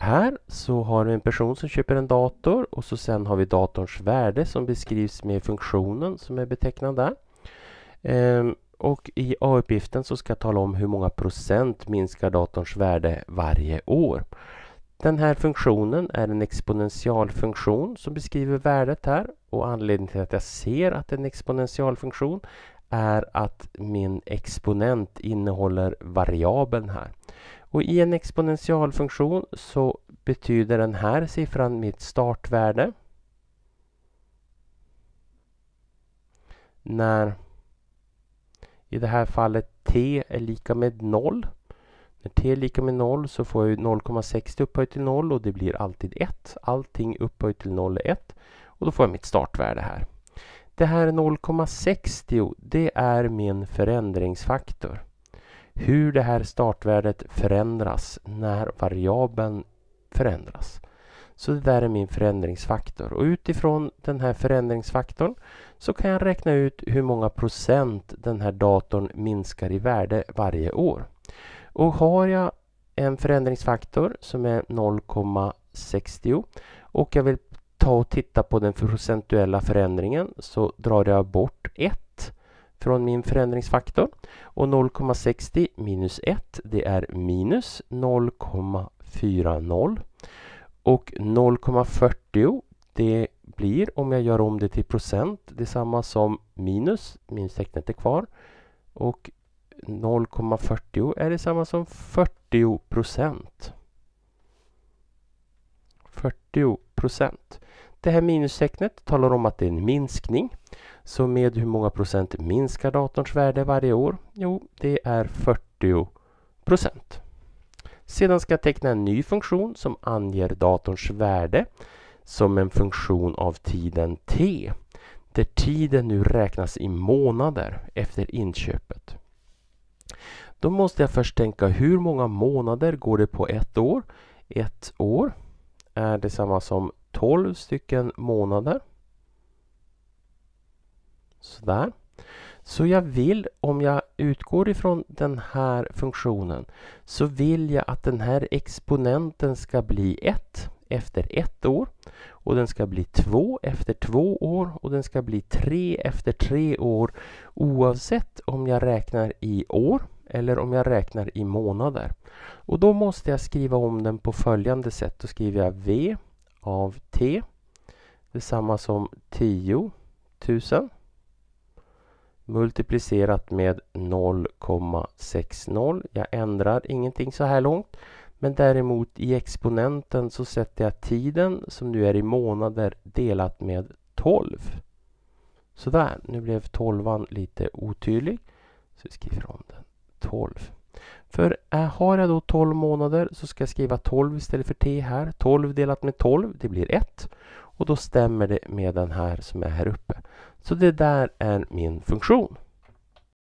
Här så har vi en person som köper en dator och så sen har vi datorns värde som beskrivs med funktionen som är betecknad där. Ehm, och i A-uppgiften så ska jag tala om hur många procent minskar datorns värde varje år. Den här funktionen är en exponentialfunktion som beskriver värdet här och anledningen till att jag ser att det är en exponentialfunktion är att min exponent innehåller variabeln här. Och i en exponentialfunktion så betyder den här siffran mitt startvärde. När i det här fallet t är lika med 0. När t är lika med 0 så får jag 0,60 upphöjt till 0 och det blir alltid 1. Allting upphöjt till 0 är 1 och då får jag mitt startvärde här. Det här 0,60 det är min förändringsfaktor hur det här startvärdet förändras när variabeln förändras. Så det där är min förändringsfaktor och utifrån den här förändringsfaktorn så kan jag räkna ut hur många procent den här datorn minskar i värde varje år. Och har jag en förändringsfaktor som är 0,60 och jag vill ta och titta på den procentuella förändringen så drar jag bort 1 från min förändringsfaktor. Och 0,60 minus 1 det är minus 0,40. Och 0,40 det blir om jag gör om det till procent detsamma som minus, minustecknet är kvar. Och 0,40 är detsamma som 40 procent. 40 procent. Det här minustecknet talar om att det är en minskning. Så med hur många procent minskar datorns värde varje år? Jo, det är 40 procent. Sedan ska jag teckna en ny funktion som anger datorns värde som en funktion av tiden t. Där tiden nu räknas i månader efter inköpet. Då måste jag först tänka hur många månader går det på ett år? Ett år är detsamma som 12 stycken månader. Sådär. Så jag vill, om jag utgår ifrån den här funktionen, så vill jag att den här exponenten ska bli 1 efter ett år och den ska bli 2 efter två år och den ska bli 3 efter tre år oavsett om jag räknar i år eller om jag räknar i månader. Och då måste jag skriva om den på följande sätt. Då skriver jag V av t. Detsamma som 10 000 multiplicerat med 0,60. Jag ändrar ingenting så här långt. Men däremot i exponenten så sätter jag tiden som nu är i månader delat med 12. Sådär, nu blev 12 lite otydlig. Så vi skriver om den 12. För eh, har jag då 12 månader så ska jag skriva 12 istället för T här. 12 delat med 12, det blir 1. Och då stämmer det med den här som är här uppe. Så det där är min funktion.